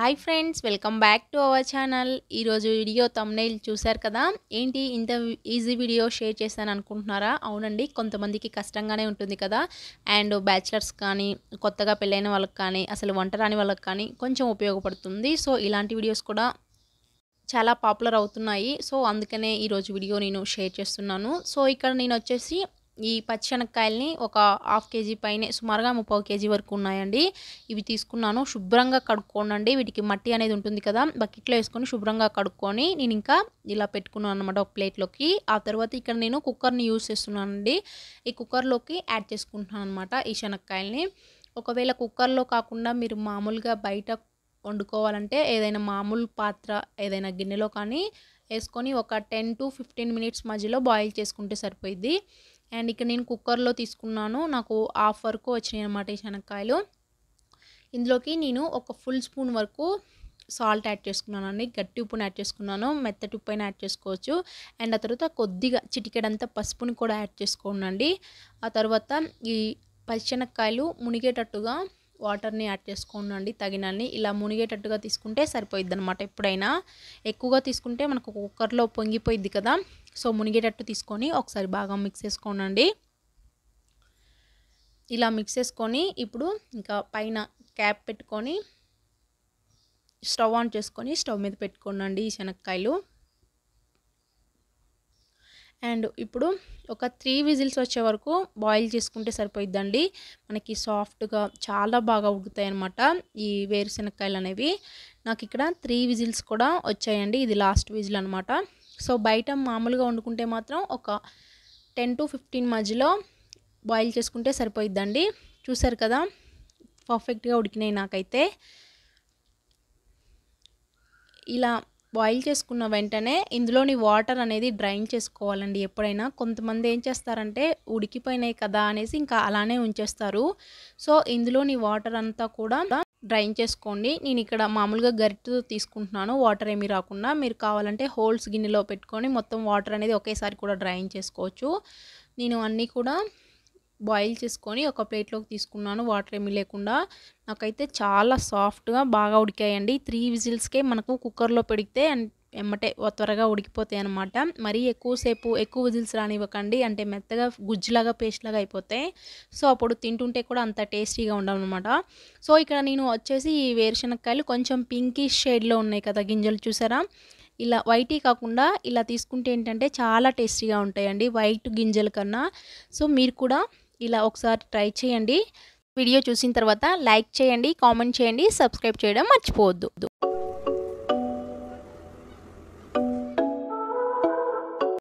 hi friends welcome back to our channel ఈరోజు video thumbnail చూశారు కదా ఏంటి ఇంత ఈజీ వీడియో షేర్ చేశాను అనుకుంటున్నారా అవునండి కొంతమందికి కష్టంగానే ఉంటుంది కదా అండ్ బ్యాచిలర్స్ కానీ కొత్తగా పెళ్ళైన వాళ్ళకి కానీ అసలు వంట రాని వాళ్ళకి కానీ కొంచెం ఉపయోగపడుతుంది సో ఇలాంటి వీడియోస్ కూడా చాలా పాపులర్ అవుతున్నాయి సో అందుకనే ఈరోజు వీడియో నేను షేర్ చేస్తున్నాను సో ఇక్కడ నేను వచ్చేసి ఈ పచ్చిశనక్కాయల్ని ఒక హాఫ్ కేజీ పైన సుమారుగా ముప్పై కేజీ వరకు ఉన్నాయండి ఇవి తీసుకున్నాను శుభ్రంగా కడుక్కోనండి వీటికి మట్టి అనేది ఉంటుంది కదా బకెట్లో వేసుకొని శుభ్రంగా కడుక్కొని నేను ఇంకా ఇలా పెట్టుకున్నాను అనమాట ఒక ప్లేట్లోకి ఆ తర్వాత ఇక్కడ నేను కుక్కర్ని యూజ్ చేస్తున్నానండి ఈ కుక్కర్లోకి యాడ్ చేసుకుంటున్నాను అనమాట ఈ శనక్కాయల్ని ఒకవేళ కుక్కర్లో కాకుండా మీరు మామూలుగా బయట వండుకోవాలంటే ఏదైనా మామూలు పాత్ర ఏదైనా గిన్నెలో కానీ వేసుకొని ఒక టెన్ టు ఫిఫ్టీన్ మినిట్స్ మధ్యలో బాయిల్ చేసుకుంటే సరిపోయిద్ది అండ్ ఇక్కడ నేను కుక్కర్లో తీసుకున్నాను నాకు హాఫ్ వరకు వచ్చినాయి అనమాట ఈ శనక్కాయలు ఇందులోకి నేను ఒక ఫుల్ స్పూన్ వరకు సాల్ట్ యాడ్ చేసుకున్నాను అండి గట్టి ఉప్పును యాడ్ చేసుకున్నాను మెత్తటి ఉప్పు అయినా యాడ్ చేసుకోవచ్చు అండ్ ఆ తర్వాత కొద్దిగా చిటికెడంతా పసుపుని కూడా యాడ్ చేసుకోండి ఆ తర్వాత ఈ శనక్కాయలు మునిగేటట్టుగా వాటర్ని యాడ్ చేసుకోనండి తగినన్ని ఇలా మునిగేటట్టుగా తీసుకుంటే సరిపోయిద్ది అనమాట ఎప్పుడైనా ఎక్కువగా తీసుకుంటే మనకు కుక్కర్లో పొంగిపోయిద్ది కదా సో మునిగేటట్టు తీసుకొని ఒకసారి బాగా మిక్స్ చేసుకోనండి ఇలా మిక్స్ చేసుకొని ఇప్పుడు ఇంకా పైన క్యాప్ పెట్టుకొని స్టవ్ ఆన్ చేసుకొని స్టవ్ మీద పెట్టుకోనండి ఈ శనక్కాయలు అండ్ ఇప్పుడు ఒక త్రీ విజిల్స్ వచ్చే వరకు బాయిల్ చేసుకుంటే సరిపోయిద్దండి మనకి సాఫ్ట్గా చాలా బాగా ఉడుకుతాయి అనమాట ఈ వేరుశెనక్కాయలు అనేవి నాకు ఇక్కడ త్రీ విజిల్స్ కూడా వచ్చాయండి ఇది లాస్ట్ విజిల్ అనమాట సో బయట మామూలుగా వండుకుంటే మాత్రం ఒక టెన్ టు ఫిఫ్టీన్ మధ్యలో బాయిల్ చేసుకుంటే సరిపోయిద్దండి చూసారు కదా పర్ఫెక్ట్గా ఉడికినాయి నాకైతే ఇలా బాయిల్ చేసుకున్న వెంటనే ఇందులోని వాటర్ అనేది డ్రైన్ చేసుకోవాలండి ఎప్పుడైనా కొంతమంది ఏం చేస్తారంటే ఉడికిపోయినాయి కదా అనేసి ఇంకా అలానే ఉంచేస్తారు సో ఇందులోని వాటర్ అంతా కూడా డ్రైన్ చేసుకోండి నేను ఇక్కడ మామూలుగా గరిటతో తీసుకుంటున్నాను వాటర్ ఏమీ రాకుండా మీరు కావాలంటే హోల్స్ గిన్నెలో పెట్టుకొని మొత్తం వాటర్ అనేది ఒకేసారి కూడా డ్రైన్ చేసుకోవచ్చు నేను అన్నీ కూడా బాయిల్ చేసుకొని ఒక ప్లేట్లోకి తీసుకున్నాను వాటర్ ఏమీ లేకుండా నాకైతే చాలా సాఫ్ట్గా బాగా ఉడికాయండి త్రీ విజిల్స్కే మనకు కుక్కర్లో పెడితే ఎమ్మటే త్వరగా ఉడికిపోతాయి అనమాట మరీ ఎక్కువసేపు ఎక్కువ విజిల్స్ రానివ్వకండి అంటే మెత్తగా గుజ్జులాగా పేస్ట్లాగా అయిపోతాయి సో అప్పుడు తింటుంటే కూడా అంత టేస్టీగా అనమాట సో ఇక్కడ నేను వచ్చేసి ఈ వేరుశనక్కాయలు కొంచెం పింకిష్ షేడ్లో ఉన్నాయి కదా గింజలు చూసారా ఇలా వైట్ కాకుండా ఇలా తీసుకుంటే ఏంటంటే చాలా టేస్టీగా ఉంటాయండి వైట్ గింజల కన్నా సో మీరు కూడా ఇలా ఒకసారి ట్రై చేయండి వీడియో చూసిన తర్వాత లైక్ చేయండి కామెంట్ చేయండి సబ్స్క్రైబ్ చేయడం మర్చిపోవద్దు